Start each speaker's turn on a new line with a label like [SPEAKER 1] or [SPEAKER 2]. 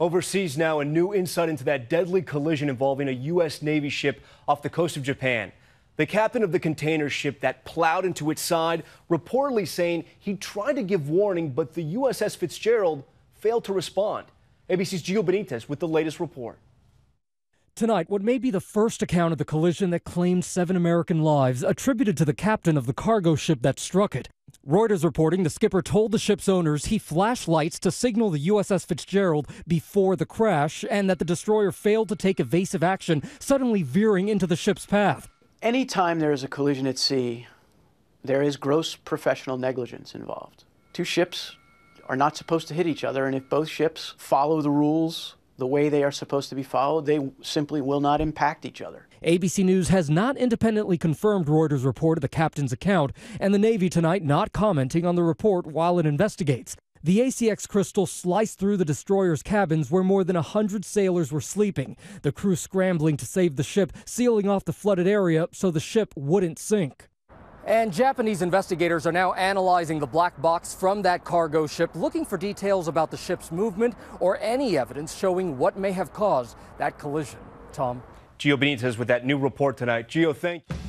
[SPEAKER 1] Overseas now, a new insight into that deadly collision involving a U.S. Navy ship off the coast of Japan. The captain of the container ship that plowed into its side reportedly saying he tried to give warning, but the USS Fitzgerald failed to respond. ABC's Gio Benitez with the latest report.
[SPEAKER 2] Tonight, what may be the first account of the collision that claimed seven American lives attributed to the captain of the cargo ship that struck it. Reuters reporting the skipper told the ship's owners he flashed lights to signal the USS Fitzgerald before the
[SPEAKER 3] crash and that
[SPEAKER 2] the destroyer failed to take evasive action, suddenly veering into the ship's
[SPEAKER 3] path. Anytime there is a collision at sea, there is gross professional negligence involved. Two ships are not supposed to hit each other, and if both ships follow the rules the way they are supposed to be followed, they simply will not impact each other. ABC
[SPEAKER 2] News has not independently confirmed Reuters' report of the captain's account, and the Navy tonight not commenting on the report while it investigates. The ACX Crystal sliced through the destroyer's cabins where more than 100 sailors were sleeping, the crew scrambling to save the ship, sealing off the flooded area so the ship wouldn't sink. And Japanese investigators are now analyzing the black box from that cargo ship, looking for details about the ship's movement or any evidence showing what may have caused that collision. Tom?
[SPEAKER 4] Gio Benitez with that new report tonight. Gio, thank you.